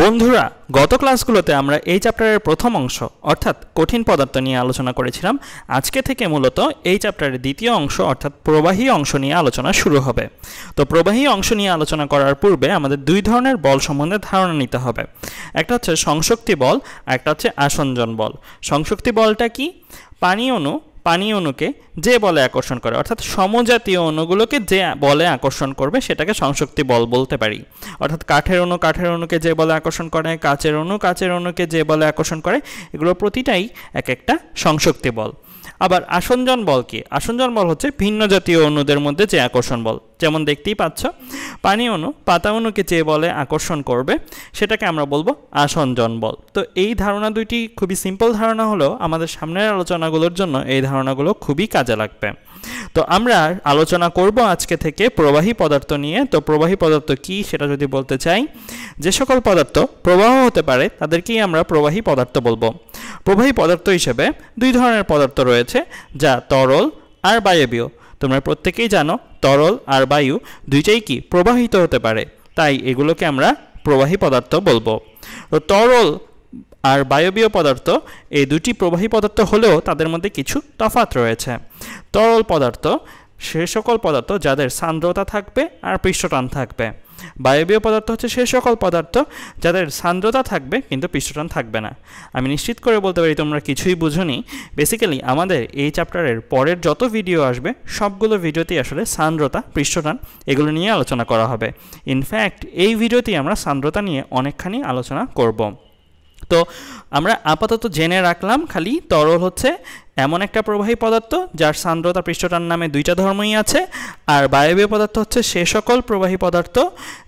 বন্ধুরা গত ক্লাসগুলোতে আমরা এই চ্যাপ্টারের প্রথম অংশ অর্থাৎ কঠিন পদার্থ নিয়ে আলোচনা করেছিলাম আজকে থেকে মূলত এই চ্যাপ্টারের দ্বিতীয় অংশ অর্থাৎ প্রবাহী অংশ নিয়ে আলোচনা শুরু হবে তো প্রবাহী অংশ নিয়ে আলোচনা করার পূর্বে আমাদের দুই ধরনের বল সম্বন্ধে ধারণা নিতে হবে একটা হচ্ছে সংশক্তি বল একটা হচ্ছে আসঞ্জন বল সংশক্তি বলটা কি পানি পানি অণুকে যে বলে আকর্ষণ করে অর্থাৎ সমজাতীয় অণুগুলোকে যে বলে আকর্ষণ করবে সেটাকে সংশক্তি বল বলতে পারি অর্থাৎ কাঠের অণু কাঠের অণুকে যে বলে আকর্ষণ করে কাচের অণু কাচের অণুকে যে বলে আকর্ষণ করে এগুলো প্রতিটাই এক একটা সংশক্তি বল আবার আসনজন বল কি আসনজন বল হচ্ছে ভিন্ন জাতীয় অণুদের মধ্যে যে আকর্ষণ বল যেমন দেখতেই পাচ্ছ পানি অণু পাতা অণুকে যে বলে আকর্ষণ করবে সেটাকে আমরা বলবো আসনজন বল তো এই ধারণা দুইটি খুবই সিম্পল ধারণা হলেও আমাদের সামনের আলোচনাগুলোর জন্য এই ধারণাগুলো খুবই কাজে লাগবে তো আমরা আলোচনা করব আজকে থেকে প্রবাহী পদার্থ নিয়ে তো প্রবাহী পদার্থ কি সেটা যদি বলতে চাই যে সকল পদার্থ প্রবাহ হতে পারে তাদেরকেই আমরা প্রবাহী পদার্থ বলবো প্রবাহী পদার্থ হিসেবে দুই ধরনের পদার্থ রয়েছে যা তরল আর বায়বীয় তোমরা প্রত্যেকেই জানো তরল আর বায়ু দুইটাই কি প্রবাহিত হতে পারে তাই এগুলোকে আমরা প্রবাহী পদার্থ বলবো তো তরল আর বায়বীয় পদার্থ এই দুটি প্রবাহী পদার্থ হলেও তাদের মধ্যে কিছু তফাত রয়েছে তরল পদার্থ সে সকল পদার্থ যাদের সান্দ্রতা থাকবে আর পৃষ্ঠটান থাকবে বায়বীয় পদার্থ হচ্ছে সে সকল পদার্থ যাদের সান্দ্রতা থাকবে কিন্তু পৃষ্ঠটান থাকবে না আমি নিশ্চিত করে বলতে পারি তোমরা কিছুই বুঝোনি বেসিক্যালি আমাদের এই চ্যাপ্টারের পরের যত ভিডিও আসবে সবগুলো ভিডিওতেই আসলে সান্দ্রতা পৃষ্ঠটান এগুলো নিয়ে আলোচনা করা হবে ইনফ্যাক্ট এই ভিডিওতেই আমরা সান্দ্রতা নিয়ে অনেকখানি আলোচনা করব তো আমরা আপাতত জেনে রাখলাম খালি তরল হচ্ছে এমন একটা প্রবাহী পদার্থ যার সান্দ্রতা পৃষ্ঠটার নামে দুইটা ধর্মই আছে আর বায়বীয় পদার্থ হচ্ছে সে সকল প্রবাহী পদার্থ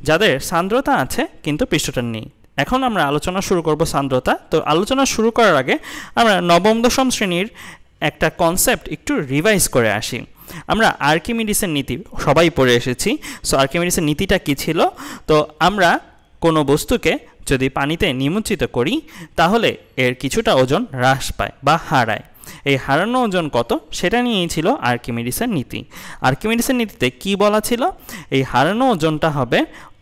যাদের সান্দ্রতা আছে কিন্তু পৃষ্ঠটার নেই এখন আমরা আলোচনা শুরু করব সান্দ্রতা তো আলোচনা শুরু করার আগে আমরা নবম দশম শ্রেণীর একটা কনসেপ্ট একটু রিভাইজ করে আসি আমরা আর্কিমিডিসের নীতি সবাই পড়ে এসেছি সো আর্কিমিডিসের নীতিটা কী ছিল তো আমরা কোনো বস্তুকে যদি পানিতে নিমজ্জিত করি তাহলে এর কিছুটা ওজন হ্রাস পায় বা হারায় এই হারানো ওজন কত সেটা নিয়েই ছিল আর্কিমিডিসের নীতি আর্কিমিডিসের নীতিতে কি বলা ছিল এই হারানো ওজনটা হবে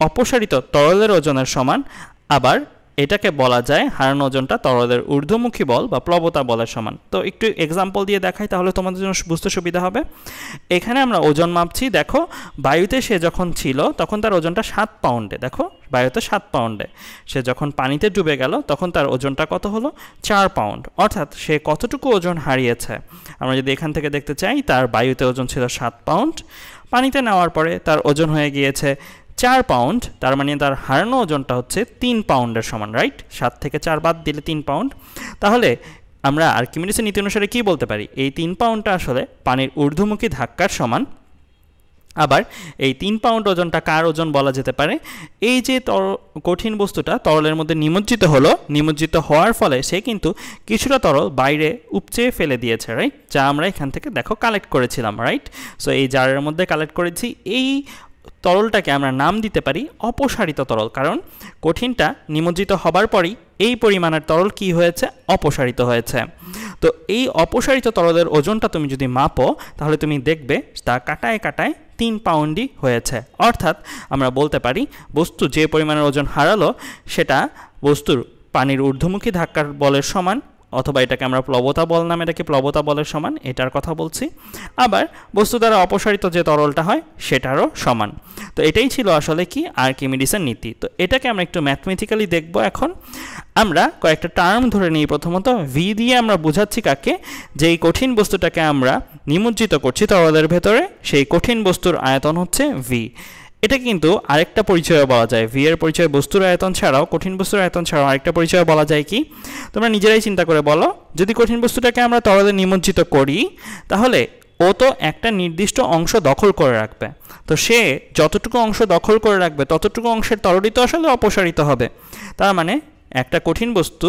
অপসারিত তরলের ওজনের সমান আবার এটাকে বলা যায় হারানো ওজনটা তরলের ঊর্ধ্বমুখী বল বা প্লবতা বলের সমান তো একটু এক্সাম্পল দিয়ে দেখাই তাহলে তোমাদের জন্য বুঝতে সুবিধা হবে এখানে আমরা ওজন মাপছি দেখো বায়ুতে সে যখন ছিল তখন তার ওজনটা সাত পাউন্ডে দেখো বায়ুতে সাত পাউন্ডে সে যখন পানিতে ডুবে গেল তখন তার ওজনটা কত হলো চার পাউন্ড অর্থাৎ সে কতটুকু ওজন হারিয়েছে আমরা যদি এখান থেকে দেখতে চাই তার বায়ুতে ওজন ছিল সাত পাউন্ড পানিতে নেওয়ার পরে তার ওজন হয়ে গিয়েছে চার পাউন্ড তার মানে তার হারানো ওজনটা হচ্ছে তিন পাউন্ডের সমান রাইট সাত থেকে চার বাদ দিলে তিন পাউন্ড তাহলে আমরা আর্কিমিডিসের নীতি অনুসারে কি বলতে পারি এই তিন পাউন্ডটা আসলে পানির ঊর্ধ্বমুখী ধাক্কার সমান আবার এই তিন পাউন্ড ওজনটা কার ওজন বলা যেতে পারে এই যে তর কঠিন বস্তুটা তরলের মধ্যে নিমজ্জিত হলো নিমজ্জিত হওয়ার ফলে সে কিন্তু কিছুটা তরল বাইরে উপচে ফেলে দিয়েছে রাইট যা আমরা এখান থেকে দেখো কালেক্ট করেছিলাম রাইট সো এই জারের মধ্যে কালেক্ট করেছি এই তরলটাকে আমরা নাম দিতে পারি অপসারিত তরল কারণ কঠিনটা নিমজ্জিত হবার পরই এই পরিমাণের তরল কি হয়েছে অপসারিত হয়েছে তো এই অপসারিত তরলের ওজনটা তুমি যদি মাপো তাহলে তুমি দেখবে তা কাটায় কাটায় তিন পাউন্ডই হয়েছে অর্থাৎ আমরা বলতে পারি বস্তু যে পরিমাণের ওজন হারালো সেটা বস্তুর পানির ঊর্ধ্বমুখী ধাক্কার বলের সমান অথবা এটাকে আমরা প্লবতা বল নামে এটাকে প্লবতা বলের সমান এটার কথা বলছি আবার বস্তু দ্বারা অপসারিত যে তরলটা হয় সেটারও সমান তো এটাই ছিল আসলে কি আর্কিমিডিসের নীতি তো এটাকে আমরা একটু ম্যাথমেটিক্যালি দেখব এখন আমরা কয়েকটা টার্ম ধরে নিই প্রথমত ভি দিয়ে আমরা বোঝাচ্ছি কাকে যে এই কঠিন বস্তুটাকে আমরা নিমজ্জিত করছি তরলের ভেতরে সেই কঠিন বস্তুর আয়তন হচ্ছে ভি এটা কিন্তু আরেকটা পরিচয় বলা যায় ভি এর পরিচয় বস্তুর আয়তন ছাড়াও কঠিন বস্তুর আয়তন ছাড়াও আরেকটা পরিচয় বলা যায় কি তোমরা নিজেরাই চিন্তা করে বলো যদি কঠিন বস্তুটাকে আমরা তরলে নিমজ্জিত করি তাহলে ও তো একটা নির্দিষ্ট অংশ দখল করে রাখবে তো সে যতটুকু অংশ দখল করে রাখবে ততটুকু অংশের তরলই তো আসলে অপসারিত হবে তার মানে একটা কঠিন বস্তু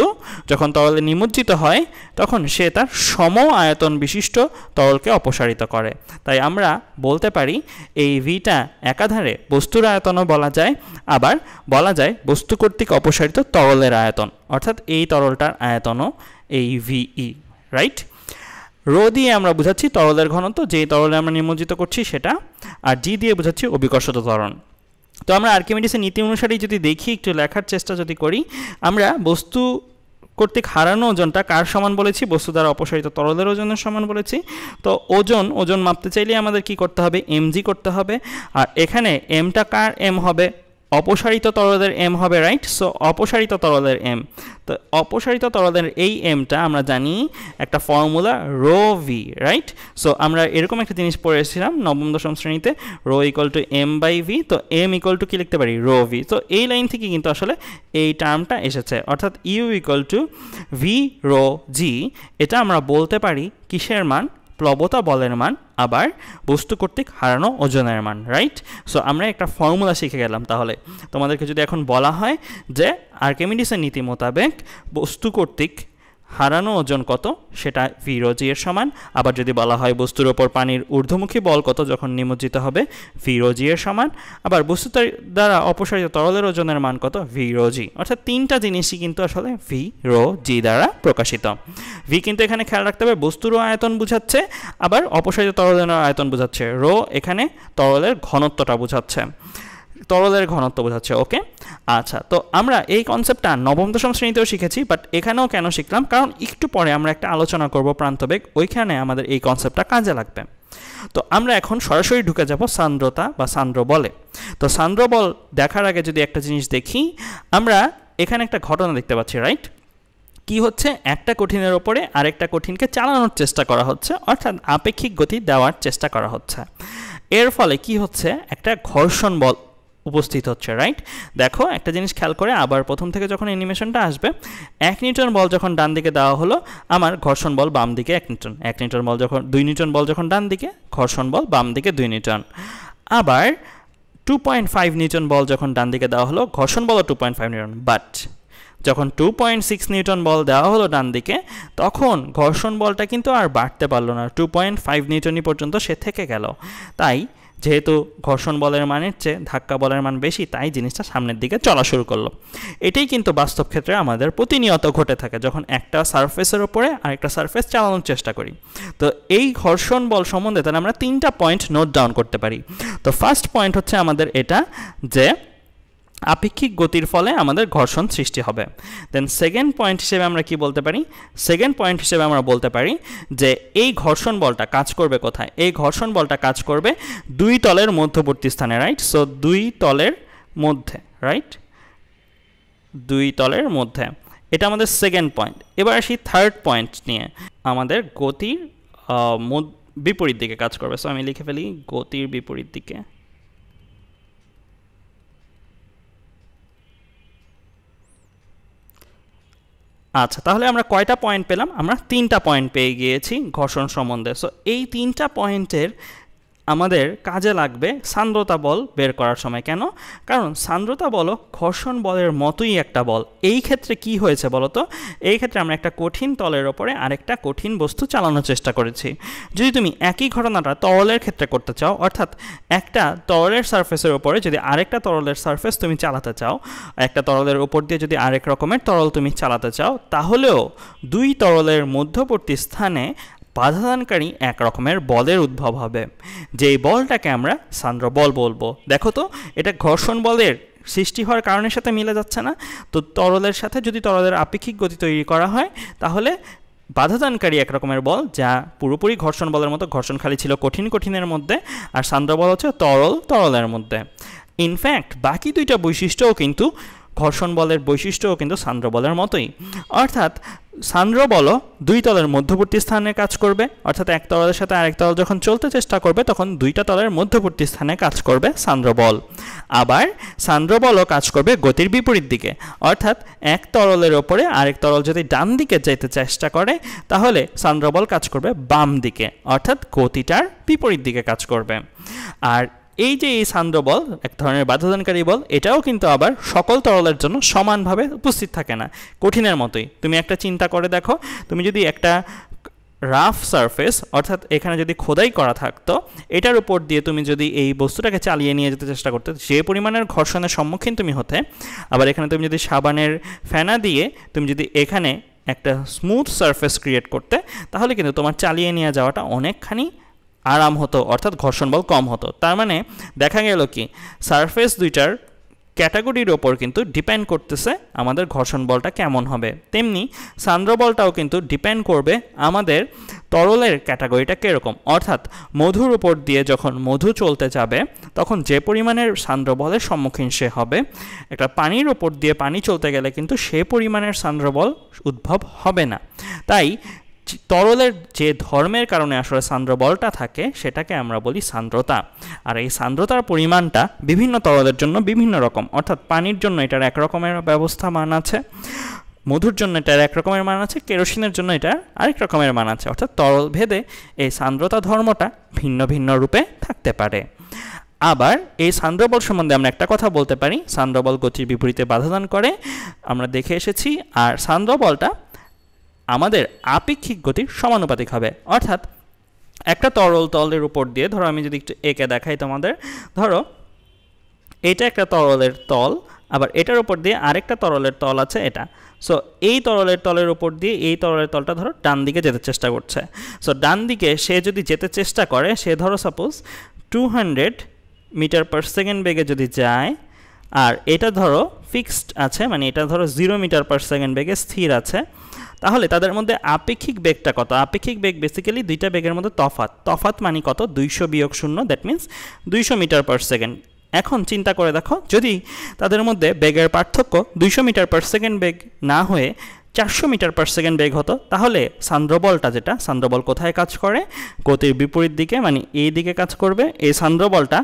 যখন তরলে নিমজ্জিত হয় তখন সে তার সম আয়তন বিশিষ্ট তরলকে অপসারিত করে তাই আমরা বলতে পারি এই ভিটা একাধারে বস্তুর আয়তনও বলা যায় আবার বলা যায় বস্তু কর্তৃক অপসারিত তরলের আয়তন অর্থাৎ এই তরলটার আয়তনও এই ভিই রাইট e, রো দিয়ে আমরা বুঝাচ্ছি তরলের ঘনত্ব যেই তরলে আমরা নিমজ্জিত করছি সেটা আর জি দিয়ে বুঝাচ্ছি অবিকর্ষত তরণ তো আমরা আর্কিমেডিসের নীতি অনুসারেই যদি দেখি একটু লেখার চেষ্টা যদি করি আমরা বস্তু কর্তৃক হারানো ওজনটা কার সমান বলেছি বস্তু দ্বারা অপসারিত তরলের ওজনের সমান বলেছি তো ওজন ওজন মাপতে চাইলে আমাদের কি করতে হবে এমজি করতে হবে আর এখানে এমটা কার এম হবে অপসারিত তরলের এম হবে রাইট সো অপসারিত তরলের এম তো অপসারিত তরলের এই এমটা আমরা জানি একটা formula rho V right so আমরা এরকম একটা জিনিস পড়ে নবম দশম শ্রেণীতে rho equal to M by V তো এম ইকুয়াল টু কী লিখতে পারি রো ভি তো এই লাইন থেকে কিন্তু আসলে এই টার্মটা এসেছে অর্থাৎ U equal to V rho G এটা আমরা বলতে পারি কিসের মান প্লবতা বলের মান আবার বস্তু কর্তৃক হারানো ওজনের মান রাইট সো আমরা একটা ফর্মুলা শিখে গেলাম তাহলে তোমাদেরকে যদি এখন বলা হয় যে আর্কেমিডিসের নীতি মোতাবেক বস্তু কর্তৃক হারানো ওজন কত সেটা ভি এর সমান আবার যদি বলা হয় বস্তুর ওপর পানির ঊর্ধ্বমুখী বল কত যখন নিমজ্জিত হবে ভি এর সমান আবার বস্তু দ্বারা অপসারিত তরলের ওজনের মান কত ভিরোজি অর্থাৎ তিনটা জিনিসই কিন্তু আসলে ভি রো জি দ্বারা প্রকাশিত ভি কিন্তু এখানে খেয়াল রাখতে হবে বস্তুরও আয়তন বোঝাচ্ছে আবার অপসারিত তরলের আয়তন বোঝাচ্ছে রো এখানে তরলের ঘনত্বটা বোঝাচ্ছে তরলের ঘনত্ব বোঝাচ্ছে ওকে আচ্ছা তো আমরা এই কনসেপ্টটা নবম দশম শ্রেণীতেও শিখেছি বাট এখানেও কেন শিখলাম কারণ একটু পরে আমরা একটা আলোচনা করব প্রান্তবেগ ওইখানে আমাদের এই কনসেপ্টটা কাজে লাগবে তো আমরা এখন সরাসরি ঢুকে যাব সান্দ্রতা বা সান্দ্র বলে তো সান্দ্র বল দেখার আগে যদি একটা জিনিস দেখি আমরা এখানে একটা ঘটনা দেখতে পাচ্ছি রাইট কি হচ্ছে একটা কঠিনের ওপরে আরেকটা কঠিনকে চালানোর চেষ্টা করা হচ্ছে অর্থাৎ আপেক্ষিক গতি দেওয়ার চেষ্টা করা হচ্ছে এর ফলে কি হচ্ছে একটা ঘর্ষণ বল উপস্থিত হচ্ছে রাইট দেখো একটা জিনিস খেয়াল করে আবার প্রথম থেকে যখন অ্যানিমেশনটা আসবে এক নিউটন বল যখন ডান দিকে দেওয়া হলো আমার ঘর্ষণ বল বাম দিকে এক নিউটন এক নিউটন বল যখন দুই নিউটন বল যখন ডান দিকে ঘর্ষণ বল বাম দিকে দুই নিউটন আবার টু পয়েন্ট ফাইভ নিউটন বল যখন ডান দিকে দেওয়া হলো ঘর্ষণ বলও two point five newton but যখন টু পয়েন্ট সিক্স নিউটন বল দেওয়া হলো ডান দিকে তখন ঘর্ষণ বলটা কিন্তু আর বাড়তে পারলো না টু পয়েন্ট ফাইভ নিউটনই পর্যন্ত সে থেকে গেল তাই যেহেতু ঘর্ষণ বলের মানের চেয়ে ধাক্কা বলের মান বেশি তাই জিনিসটা সামনের দিকে চলা শুরু করলো এটাই কিন্তু বাস্তব ক্ষেত্রে আমাদের প্রতিনিয়ত ঘটে থাকে যখন একটা সারফেসের ওপরে আরেকটা সারফেস চালানোর চেষ্টা করি তো এই ঘর্ষণ বল সম্বন্ধে তাহলে আমরা তিনটা পয়েন্ট নোট ডাউন করতে পারি তো ফার্স্ট পয়েন্ট হচ্ছে আমাদের এটা যে আপেক্ষিক গতির ফলে আমাদের ঘর্ষণ সৃষ্টি হবে দেন সেকেন্ড পয়েন্ট হিসেবে আমরা কি বলতে পারি সেকেন্ড পয়েন্ট হিসেবে আমরা বলতে পারি যে এই ঘর্ষণ বলটা কাজ করবে কোথায় এই ঘর্ষণ বলটা কাজ করবে দুই তলের মধ্যবর্তী স্থানে রাইট সো দুই তলের মধ্যে রাইট দুই তলের মধ্যে এটা আমাদের সেকেন্ড পয়েন্ট এবার আসি থার্ড পয়েন্ট নিয়ে আমাদের গতির বিপরীত দিকে কাজ করবে সো আমি লিখে ফেলি গতির বিপরীত দিকে আচ্ছা তাহলে আমরা কয়টা পয়েন্ট পেলাম আমরা তিনটা পয়েন্ট পেয়ে গিয়েছি ঘর্ষণ সম্বন্ধে সো এই তিনটা পয়েন্টের আমাদের কাজে লাগবে সান্দ্রতা বল বের করার সময় কেন কারণ সান্দ্রতা বলও ঘর্ষণ বলের মতোই একটা বল এই ক্ষেত্রে কি হয়েছে বলতো এই ক্ষেত্রে আমরা একটা কঠিন তলের ওপরে আরেকটা কঠিন বস্তু চালানোর চেষ্টা করেছি যদি তুমি একই ঘটনাটা তরলের ক্ষেত্রে করতে চাও অর্থাৎ একটা তরলের সারফেসের ওপরে যদি আরেকটা তরলের সারফেস তুমি চালাতে চাও একটা তরলের ওপর দিয়ে যদি আরেক রকমের তরল তুমি চালাতে চাও তাহলেও দুই তরলের মধ্যবর্তী স্থানে বাধাদানকারী এক রকমের বলের উদ্ভব হবে যেই বলটাকে আমরা সান্দ্র বল বলবো দেখো তো এটা ঘর্ষণ বলের সৃষ্টি হওয়ার কারণের সাথে মিলে যাচ্ছে না তো তরলের সাথে যদি তরলের আপেক্ষিক গতি তৈরি করা হয় তাহলে বাধাদানকারী এক রকমের বল যা পুরোপুরি ঘর্ষণ বলের মতো ঘর্ষণ খালি ছিল কঠিন কঠিনের মধ্যে আর সান্দ্র বল হচ্ছে তরল তরলের মধ্যে ইনফ্যাক্ট বাকি দুইটা বৈশিষ্ট্যও কিন্তু ঘর্ষণ বলের বৈশিষ্ট্যও কিন্তু সান্দ্র বলের মতোই অর্থাৎ সান্দ্র বল দুই তলের মধ্যবর্তী স্থানে কাজ করবে অর্থাৎ এক তলের সাথে আরেক তল যখন চলতে চেষ্টা করবে তখন দুইটা তলের মধ্যবর্তী স্থানে কাজ করবে সান্দ্র বল আবার সান্দ্র বলও কাজ করবে গতির বিপরীত দিকে অর্থাৎ এক তরলের ওপরে আরেক তরল যদি ডান দিকে যেতে চেষ্টা করে তাহলে সান্দ্র বল কাজ করবে বাম দিকে অর্থাৎ গতিটার বিপরীত দিকে কাজ করবে আর এই যে এই সান্দ্র বল এক ধরনের বাধ্যদানকারী বল এটাও কিন্তু আবার সকল তরলের জন্য সমানভাবে উপস্থিত থাকে না কঠিনের মতোই তুমি একটা চিন্তা করে দেখো তুমি যদি একটা রাফ সারফেস অর্থাৎ এখানে যদি খোদাই করা থাকতো এটার উপর দিয়ে তুমি যদি এই বস্তুটাকে চালিয়ে নিয়ে যেতে চেষ্টা করতে যে পরিমাণের ঘর্ষণের সম্মুখীন তুমি হতে আবার এখানে তুমি যদি সাবানের ফেনা দিয়ে তুমি যদি এখানে একটা স্মুথ সারফেস ক্রিয়েট করতে তাহলে কিন্তু তোমার চালিয়ে নিয়ে যাওয়াটা অনেকখানি আরাম হতো অর্থাৎ ঘর্ষণ বল কম হতো তার মানে দেখা গেল কি সারফেস দুইটার ক্যাটাগরির ওপর কিন্তু ডিপেন্ড করতেছে আমাদের ঘর্ষণ বলটা কেমন হবে তেমনি সান্দ্রবলটাও কিন্তু ডিপেন্ড করবে আমাদের তরলের ক্যাটাগরিটা কীরকম অর্থাৎ মধুর উপর দিয়ে যখন মধু চলতে যাবে তখন যে পরিমাণের সান্দ্রবলের সম্মুখীন সে হবে একটা পানির ওপর দিয়ে পানি চলতে গেলে কিন্তু সে পরিমাণের সান্দ্রবল উদ্ভব হবে না তাই তরলের যে ধর্মের কারণে আসলে সান্দ্র বলটা থাকে সেটাকে আমরা বলি সান্দ্রতা আর এই সান্দ্রতার পরিমাণটা বিভিন্ন তরলের জন্য বিভিন্ন রকম অর্থাৎ পানির জন্য এটার এক রকমের ব্যবস্থা মান আছে মধুর জন্য এটার এক রকমের মান আছে কেরোসিনের জন্য এটার আরেক রকমের মান আছে অর্থাৎ তরল ভেদে এই সান্দ্রতা ধর্মটা ভিন্ন ভিন্ন রূপে থাকতে পারে আবার এই সান্দ্রবল সম্বন্ধে আমরা একটা কথা বলতে পারি সান্দ্রবল গতির বিপরীতে বাধাদান করে আমরা দেখে এসেছি আর সান্দ্রবলটা আমাদের আপেক্ষিক গতি সমানুপাতিক হবে অর্থাৎ একটা তরল তলের উপর দিয়ে ধরো আমি যদি একটু এঁকে দেখাই তোমাদের ধরো এটা একটা তরলের তল আবার এটার উপর দিয়ে আরেকটা তরলের তল আছে এটা সো এই তরলের তলের উপর দিয়ে এই তরলের তলটা ধরো ডান দিকে যেতে চেষ্টা করছে সো ডান দিকে সে যদি যেতে চেষ্টা করে সে ধরো suppose two hundred metre per second বেগে যদি যায় আর এটা ধরো ফিক্সড আছে মানে এটা ধরো জিরো মিটার পার সেকেন্ড বেগে স্থির আছে তাহলে তাদের মধ্যে আপেক্ষিক বেগটা কত আপেক্ষিক বেগ বেসিক্যালি দুইটা বেগের মধ্যে তফাত তফাত মানে কত দুইশো বিয়োগ শূন্য দ্যাট মিন্স দুইশো মিটার পার সেকেন্ড এখন চিন্তা করে দেখো যদি তাদের মধ্যে বেগের পার্থক্য দুইশো মিটার পার সেকেন্ড বেগ না হয়ে চারশো মিটার পার সেকেন্ড বেগ হতো তাহলে সান্দ্রবলটা যেটা সান্দ্রবল কোথায় কাজ করে গতির বিপরীত দিকে মানে এই দিকে কাজ করবে এই সান্দ্রবলটা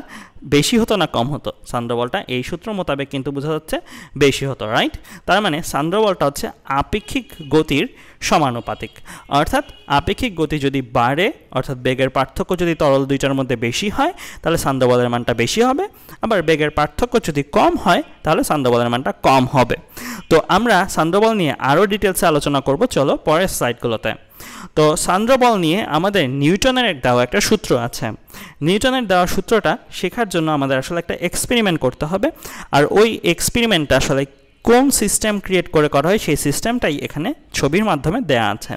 বেশি হতো না কম হতো সান্দ্রবলটা এই সূত্র মোতাবেক কিন্তু বোঝা যাচ্ছে বেশি হতো রাইট তার মানে সান্দ্রবলটা হচ্ছে আপেক্ষিক গতির সমানুপাতিক অর্থাৎ আপেক্ষিক গতি যদি বাড়ে অর্থাৎ বেগের পার্থক্য যদি তরল দুইটার মধ্যে বেশি হয় তাহলে সান্দ্রবলের মানটা বেশি হবে আবার বেগের পার্থক্য যদি কম হয় তাহলে সান্দ্রবলের মানটা কম হবে তো আমরা সান্দ্রবল নিয়ে আরও ডিটেলসে আলোচনা করব চলো পরের স্লাইডগুলোতে তো সান্দ্রবল নিয়ে আমাদের নিউটনের দেওয়া একটা সূত্র আছে নিউটনের দেওয়া সূত্রটা শেখার জন্য আমাদের আসলে একটা এক্সপেরিমেন্ট করতে হবে আর ওই এক্সপেরিমেন্টটা আসলে কোন সিস্টেম ক্রিয়েট করে করা হয় সেই সিস্টেমটাই এখানে ছবির মাধ্যমে দেয়া আছে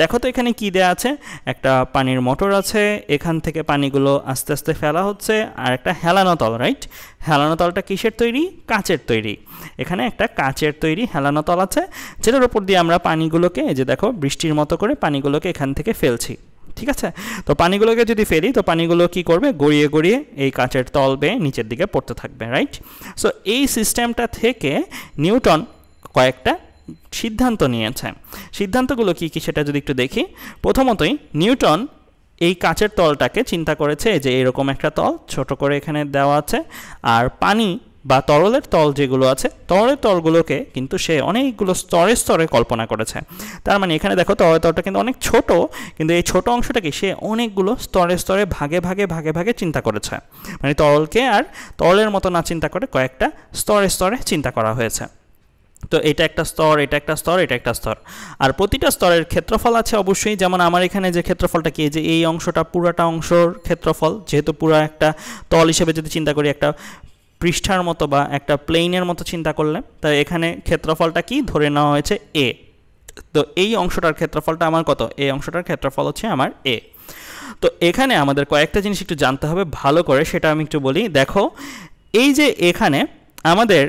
দেখো তো এখানে কি দেয়া আছে একটা পানির মোটর আছে এখান থেকে পানিগুলো আস্তে আস্তে ফেলা হচ্ছে আর একটা হেলানো তল রাইট হেলানো তলটা কিসের তৈরি কাঁচের তৈরি এখানে একটা কাঁচের তৈরি হেলানো তল আছে যেটার উপর দিয়ে আমরা পানিগুলোকে যে দেখো বৃষ্টির মতো করে পানিগুলোকে এখান থেকে ফেলছি ঠিক আছে তো পানিগুলোকে যদি ফেলি তো পানিগুলো কি করবে গড়িয়ে গড়িয়ে এই কাঁচের তল বেয়ে নিচের দিকে পড়তে থাকবে রাইট সো এই সিস্টেমটা থেকে নিউটন কয়েকটা সিদ্ধান্ত নিয়েছে সিদ্ধান্তগুলো কী কী সেটা যদি একটু দেখি প্রথমতই নিউটন এই কাচের তলটাকে চিন্তা করেছে যে এরকম একটা তল ছোট করে এখানে দেওয়া আছে আর পানি বা তরলের তল যেগুলো আছে তরলের তলগুলোকে কিন্তু সে অনেকগুলো স্তরে স্তরে কল্পনা করেছে তার মানে এখানে দেখো তরলের তলটা কিন্তু অনেক ছোট কিন্তু এই ছোট অংশটাকে সে অনেকগুলো স্তরে স্তরে ভাগে ভাগে ভাগে ভাগে চিন্তা করেছে মানে তরলকে আর তরলের মতো না চিন্তা করে কয়েকটা স্তরে স্তরে চিন্তা করা হয়েছে তো এটা একটা স্তর এটা একটা স্তর এটা একটা স্তর আর প্রতিটা স্তরের ক্ষেত্রফল আছে অবশ্যই যেমন আমার এখানে যে ক্ষেত্রফলটা কি যে এই অংশটা পুরাটা অংশর ক্ষেত্রফল যেহেতু পুরো একটা তল হিসেবে যদি চিন্তা করি একটা পৃষ্ঠার মতো বা একটা প্লেনের মতো চিন্তা করলে তো এখানে ক্ষেত্রফলটা কি ধরে নেওয়া হয়েছে এ তো এই অংশটার ক্ষেত্রফলটা আমার কত এই অংশটার ক্ষেত্রফল হচ্ছে আমার এ তো এখানে আমাদের কয়েকটা জিনিস একটু জানতে হবে ভালো করে সেটা আমি একটু বলি দেখো এই যে এখানে আমাদের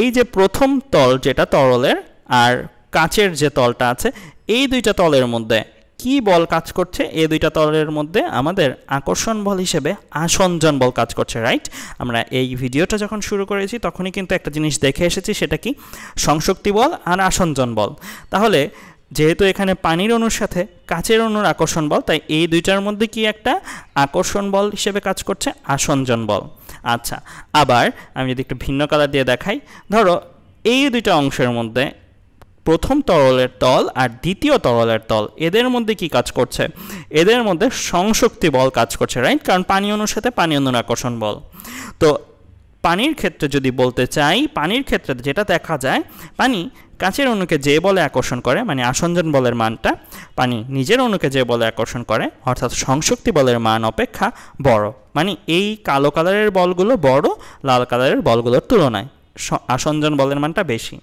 এই যে প্রথম তল যেটা তরলের আর কাচের যে তলটা আছে এই দুইটা তলের মধ্যে কি বল কাজ করছে এই দুইটা তলের মধ্যে আমাদের আকর্ষণ বল হিসেবে আসঞ্জন বল কাজ করছে রাইট আমরা এই ভিডিওটা যখন শুরু করেছি তখনই কিন্তু একটা জিনিস দেখে এসেছি সেটা কি সংশক্তি বল আর আসঞ্জন বল তাহলে যেহেতু এখানে পানির অণুর সাথে কাচের অণুর আকর্ষণ বল তাই এই দুইটার মধ্যে কি একটা আকর্ষণ বল হিসেবে কাজ করছে আসঞ্জন বল আচ্ছা আবার আমি যদি একটু ভিন্ন কালার দিয়ে দেখাই ধরো এই দুইটা অংশের মধ্যে প্রথম তরলের তল আর দ্বিতীয় তরলের তল এদের মধ্যে কি কাজ করছে এদের মধ্যে সংশক্তি বল কাজ করছে রাইট কারণ পানি অনুর সাথে পানি অনুর আকর্ষণ বল তো পানির ক্ষেত্রে যদি বলতে চাই পানির ক্ষেত্রে যেটা দেখা যায় পানি কাছের অণুকে যে বলে আকর্ষণ করে মানে আসঞ্জন বলের মানটা পানি নিজের অণুকে যে বলে আকর্ষণ করে অর্থাৎ সংশক্তি বলের মান অপেক্ষা বড় মানে এই কালো কালারের বলগুলো বড় লাল কালারের বলগুলোর তুলনায় আসঞ্জন বলের মানটা বেশি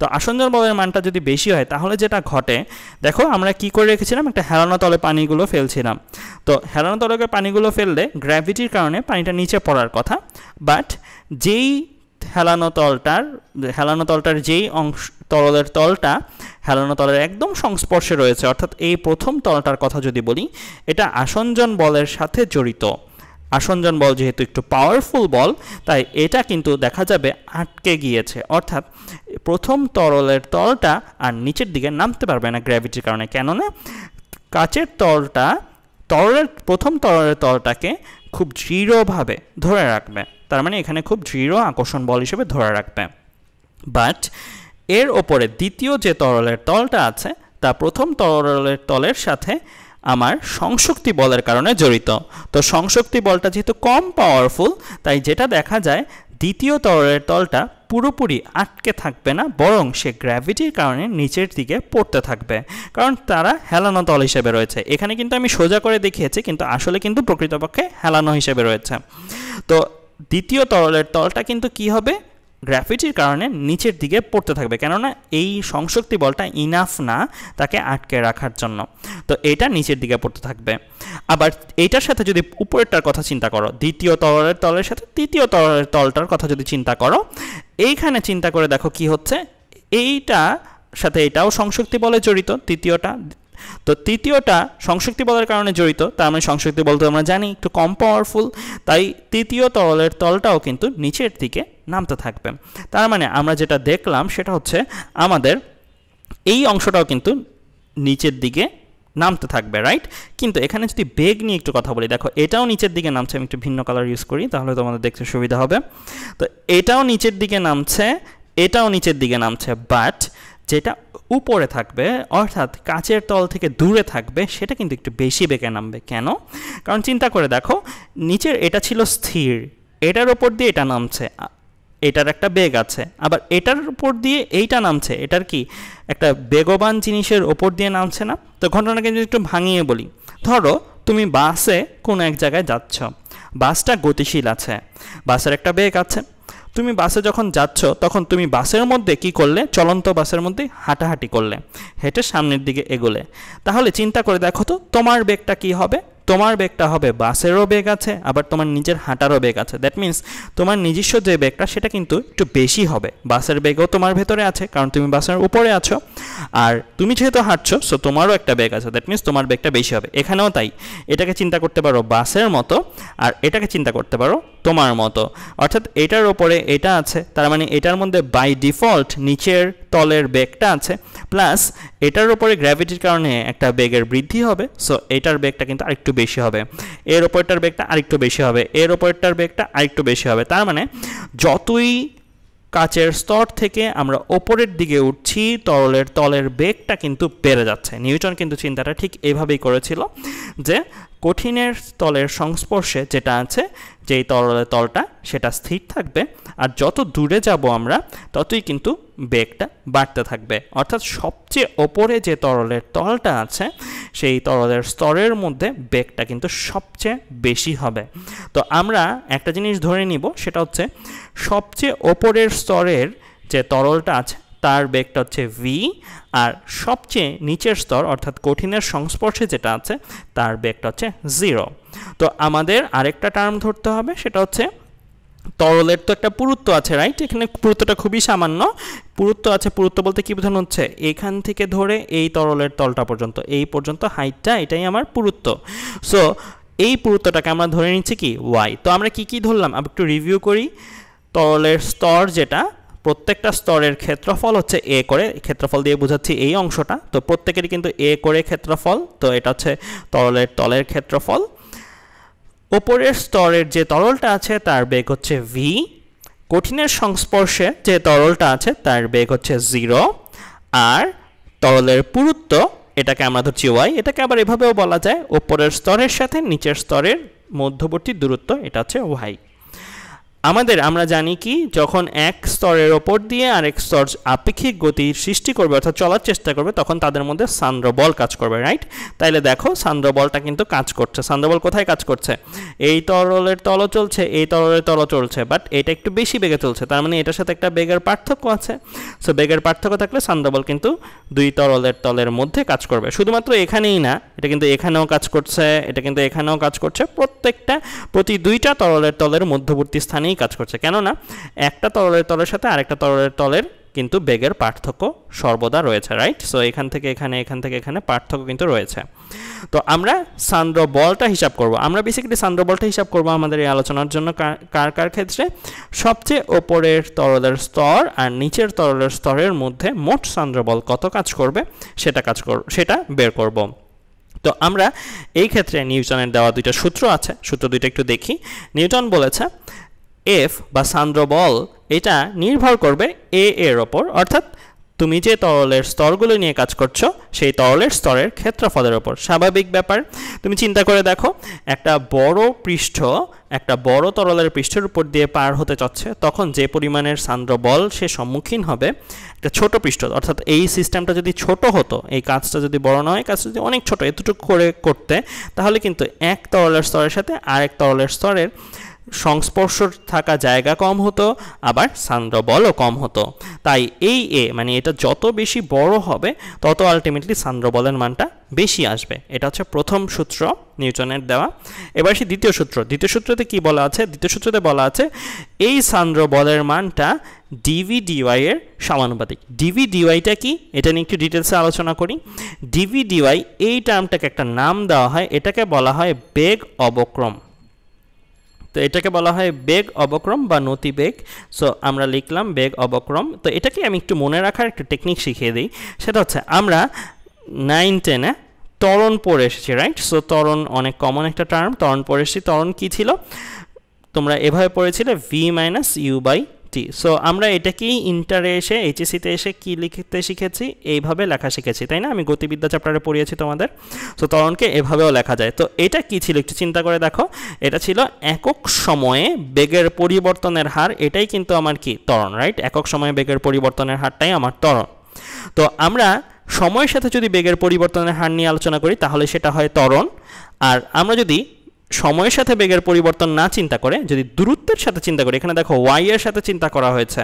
তো আসঞ্জন বলের মানটা যদি বেশি হয় তাহলে যেটা ঘটে দেখো আমরা কি করে রেখেছিলাম একটা হেলানো তলে পানিগুলো ফেলছিলাম তো হেলানো তলকে পানিগুলো ফেললে গ্র্যাভিটির কারণে পানিটা নিচে পড়ার কথা বাট যেই হেলানো তলটার হেলানো তলটার যেই অংশ তলদের তলটা হেলানো তলের একদম সংস্পর্শে রয়েছে অর্থাৎ এই প্রথম তলটার কথা যদি বলি এটা আসঞ্জন বলের সাথে জড়িত আসনজন বল যেহেতু একটু পাওয়ারফুল বল তাই এটা কিন্তু দেখা যাবে আটকে গিয়েছে অর্থাৎ প্রথম তরলের তলটা আর নিচের দিকে নামতে পারবে না গ্র্যাভিটির কারণে কেননা কাচের তলটা তরলের প্রথম তরলের তলটাকে খুব দৃঢ়ভাবে ধরে রাখবে তার মানে এখানে খুব দৃঢ় আকর্ষণ বল হিসেবে ধরে রাখবে বাট এর ওপরে দ্বিতীয় যে তরলের তলটা আছে তা প্রথম তরলের তলের সাথে আমার সংশক্তি বলের কারণে জড়িত তো সংশক্তি বলটা যেহেতু কম পাওয়ারফুল তাই যেটা দেখা যায় দ্বিতীয় তরের তলটা পুরোপুরি আটকে থাকবে না বরং সে গ্র্যাভিটির কারণে নিচের দিকে পড়তে থাকবে কারণ তারা হেলানো তল হিসেবে রয়েছে এখানে কিন্তু আমি সোজা করে দেখিয়েছি কিন্তু আসলে কিন্তু প্রকৃতপক্ষে হেলানো হিসেবে রয়েছে তো দ্বিতীয় তরলের তলটা কিন্তু কি হবে গ্রাফিটির কারণে নিচের দিকে পড়তে থাকবে কেননা এই সংশক্তি বলটা ইনাফ না তাকে আটকে রাখার জন্য তো এটা নিচের দিকে পড়তে থাকবে আবার এইটার সাথে যদি উপরেরটার কথা চিন্তা করো দ্বিতীয় তলের তলের সাথে তৃতীয় তলের তলটার কথা যদি চিন্তা করো এইখানে চিন্তা করে দেখো কি হচ্ছে এইটা সাথে এটাও সংশক্তি বলে জড়িত তৃতীয়টা তো তৃতীয়টা সংশক্তি বলের কারণে জড়িত তার মানে সংশক্তি বলতে আমরা জানি একটু কম পাওয়ারফুল তাই তৃতীয় তরলের তলটাও কিন্তু নিচের দিকে নামতে থাকবে তার মানে আমরা যেটা দেখলাম সেটা হচ্ছে আমাদের এই অংশটাও কিন্তু নিচের দিকে নামতে থাকবে রাইট কিন্তু এখানে যদি বেগ নিয়ে একটু কথা বলি দেখো এটাও নিচের দিকে নামছে আমি একটু ভিন্ন কালার ইউজ করি তাহলে তোমাদের দেখতে সুবিধা হবে তো এটাও নিচের দিকে নামছে এটাও নিচের দিকে নামছে বাট যেটা উপরে থাকবে অর্থাৎ কাচের তল থেকে দূরে থাকবে সেটা কিন্তু একটু বেশি বেঁকে নামবে কেন কারণ চিন্তা করে দেখো নিচের এটা ছিল স্থির এটার ওপর দিয়ে এটা নামছে এটার একটা বেগ আছে আবার এটার উপর দিয়ে এইটা নামছে এটার কি একটা বেগবান জিনিসের ওপর দিয়ে নামছে না তো ঘটনাকে যদি একটু ভাঙিয়ে বলি ধরো তুমি বাসে কোনো এক জায়গায় যাচ্ছ বাসটা গতিশীল আছে বাসের একটা বেগ আছে তুমি বাসে যখন যাচ্ছ তখন তুমি বাসের মধ্যে কি করলে চলন্ত বাসের মধ্যে হাঁটাহাঁটি করলে হেঁটে সামনের দিকে এগোলে তাহলে চিন্তা করে দেখো তো তোমার বেগটা কি হবে তোমার বেগটা হবে বাসেরও বেগ আছে আবার তোমার নিজের হাঁটারও বেগ আছে দ্যাট মিন্স তোমার নিজস্ব যে বেগটা সেটা কিন্তু একটু বেশি হবে বাসের বেগও তোমার ভেতরে আছে কারণ তুমি বাসের উপরে আছো আর তুমি যেহেতু হাঁটছো সো তোমারও একটা বেগ আছে দ্যাট মিন্স তোমার বেগটা বেশি হবে এখানেও তাই এটাকে চিন্তা করতে পারো বাসের মতো আর এটাকে চিন্তা করতে পারো তোমার মতো অর্থাৎ এটার ওপরে এটা আছে তার মানে এটার মধ্যে বাই ডিফল্ট নিচের তলের বেগটা আছে প্লাস এটার ওপরে গ্র্যাভিটির কারণে একটা বেগের বৃদ্ধি হবে সো এটার বেগটা কিন্তু আরেকটু বেশি হবে এর ওপরটার বেগটা আরেকটু বেশি হবে এর ওপরটার বেগটা আরেকটু বেশি হবে তার মানে যতই কাচের স্তর থেকে আমরা ওপরের দিকে উঠছি তরলের তলের বেগটা কিন্তু বেড়ে যাচ্ছে নিউটন কিন্তু চিন্তাটা ঠিক এভাবেই করেছিল যে কঠিনের তলের সংস্পর্শে যেটা আছে যেই তরলের তলটা সেটা স্থির থাকবে আর যত দূরে যাব আমরা ততই কিন্তু বেগটা বাড়তে থাকবে অর্থাৎ সবচেয়ে ওপরে যে তরলের তলটা আছে সেই তরলের স্তরের মধ্যে বেগটা কিন্তু সবচেয়ে বেশি হবে তো আমরা একটা জিনিস ধরে নিব সেটা হচ্ছে সবচেয়ে ওপরের স্তরের যে তরলটা আছে তার বেগটা হচ্ছে ভি আর সবচেয়ে নিচের স্তর অর্থাৎ কঠিনের সংস্পর্শে যেটা আছে তার বেগটা হচ্ছে জিরো তো আমাদের আরেকটা টার্ম ধরতে হবে সেটা হচ্ছে তরলের তো একটা পুরুত্ব আছে রাইট এখানে পুরুত্বটা খুবই সামান্য পুরুত্ব আছে পুরুত্ব বলতে কী বোঝানো হচ্ছে এখান থেকে ধরে এই তরলের তলটা পর্যন্ত এই পর্যন্ত হাইটটা এটাই আমার পুরুত্ব সো এই পুরুত্বটাকে আমরা ধরে নিচ্ছি কি ওয়াই তো আমরা কি কি ধরলাম একটু রিভিউ করি তরলের স্তর যেটা প্রত্যেকটা স্তরের ক্ষেত্রফল হচ্ছে এ করে ক্ষেত্রফল দিয়ে বোঝাচ্ছি এই অংশটা তো প্রত্যেকেরই কিন্তু এ করে ক্ষেত্রফল তো এটা হচ্ছে তরলের তলের ক্ষেত্রফল ওপরের স্তরের যে তরলটা আছে তার বেগ হচ্ছে ভি কঠিনের সংস্পর্শে যে তরলটা আছে তার বেগ হচ্ছে জিরো আর তরলের পুরুত্ব এটাকে আমরা ধরছি ওয়াই এটাকে আবার এভাবেও বলা যায় ওপরের স্তরের সাথে নিচের স্তরের মধ্যবর্তী দূরত্ব এটা হচ্ছে ওয়াই আমাদের আমরা জানি কি যখন এক স্তরের ওপর দিয়ে আরেক স্তর আপেক্ষিক গতির সৃষ্টি করবে অর্থাৎ চলার চেষ্টা করবে তখন তাদের মধ্যে সান্দ্রবল কাজ করবে রাইট তাইলে দেখো সান্দ্রবলটা কিন্তু কাজ করছে সান্দ্রবল কোথায় কাজ করছে এই তরলের তলও চলছে এই তরলের তলও চলছে বাট এটা একটু বেশি বেগে চলছে তার মানে এটার সাথে একটা বেগের পার্থক্য আছে সো বেগের পার্থক্য থাকলে সান্দ্রবল কিন্তু দুই তরলের তলের মধ্যে কাজ করবে শুধুমাত্র এখানেই না এটা কিন্তু এখানেও কাজ করছে এটা কিন্তু এখানেও কাজ করছে প্রত্যেকটা প্রতি দুইটা তরলের তলের মধ্যবর্তী স্থানে নিয়েই কাজ করছে কেননা একটা তরলের তলের সাথে আরেকটা তরলের তলের কিন্তু বেগের পার্থক্য সর্বদা রয়েছে রাইট সো এখান থেকে এখানে এখান থেকে এখানে পার্থক্য কিন্তু রয়েছে তো আমরা সান্দ্র বলটা হিসাব করব আমরা বেসিক্যালি সান্দ্র বলটা হিসাব করব আমাদের এই আলোচনার জন্য কার কার ক্ষেত্রে সবচেয়ে ওপরের তরলের স্তর আর নিচের তরলের স্তরের মধ্যে মোট সান্দ্র বল কত কাজ করবে সেটা কাজ কর সেটা বের করব তো আমরা এই ক্ষেত্রে নিউটনের দেওয়া দুইটা সূত্র আছে সূত্র দুইটা একটু দেখি নিউটন বলেছে এফ বা সান্দ্র বল এটা নির্ভর করবে এ এর ওপর অর্থাৎ তুমি যে তরলের স্তরগুলো নিয়ে কাজ করছো সেই তরলের স্তরের ক্ষেত্রফলের ওপর স্বাভাবিক ব্যাপার তুমি চিন্তা করে দেখো একটা বড় পৃষ্ঠ একটা বড় তরলের পৃষ্ঠের উপর দিয়ে পার হতে চাচ্ছে তখন যে পরিমাণের সান্দ্র বল সে সম্মুখীন হবে একটা ছোট পৃষ্ঠ অর্থাৎ এই সিস্টেমটা যদি ছোট হতো এই কাজটা যদি বড় নয় কাজটা যদি অনেক ছোট এতটুকু করে করতে তাহলে কিন্তু এক তরলের স্তরের সাথে আরেক তরলের স্তরের সংস্পর্শ থাকা জায়গা কম হতো আবার সান্দ্রবলও কম হতো তাই এই এ মানে এটা যত বেশি বড় হবে তত আলটিমেটলি সান্দ্রবলের মানটা বেশি আসবে এটা হচ্ছে প্রথম সূত্র নিউটনের দেওয়া এবার সে দ্বিতীয় সূত্র দ্বিতীয় সূত্রতে কি বলা আছে দ্বিতীয় সূত্রতে বলা আছে এই সান্দ্রবলের মানটা ডিভি ডিওয়াই এর সমানুপাতিক ডিভি ডিওয়াইটা কি এটা নিয়ে একটু ডিটেলসে আলোচনা করি ডিভি ডিওয়াই এই টার্মটাকে একটা নাম দেওয়া হয় এটাকে বলা হয় বেগ অবক্রম তো এটাকে বলা হয় বেগ অবক্রম বা নতিবেগ সো আমরা লিখলাম বেগ অবক্রম তো এটাকে আমি একটু মনে রাখার একটা টেকনিক শিখিয়ে দিই সেটা হচ্ছে আমরা নাইন টেনে তরণ পড়ে এসেছি রাইট সো তরণ অনেক কমন একটা টার্ম তরণ পড়ে এসেছি তরণ কী ছিল তোমরা এভাবে পড়েছিলে V minus U by T so আমরা এটাকেই ইন্টারে এসে এইচএসিতে e এসে কি লিখতে শিখেছি এইভাবে লেখা শিখেছি তাই না আমি গতিবিদ্যা চ্যাপ্টারে পড়িয়েছি তোমাদের সো তরণকে এভাবেও লেখা যায় তো এটা কি ছিল একটু চিন্তা করে দেখো এটা ছিল একক সময়ে বেগের পরিবর্তনের হার এটাই কিন্তু আমার কি তরণ রাইট একক সময়ে বেগের পরিবর্তনের হারটাই আমার তরণ তো আমরা সময়ের সাথে যদি বেগের পরিবর্তনের হার নিয়ে আলোচনা করি তাহলে সেটা হয় তরণ আর আমরা যদি সময়ের সাথে বেগের পরিবর্তন না চিন্তা করে যদি দূরত্বের সাথে চিন্তা করি এখানে দেখো ওয়াই এর সাথে চিন্তা করা হয়েছে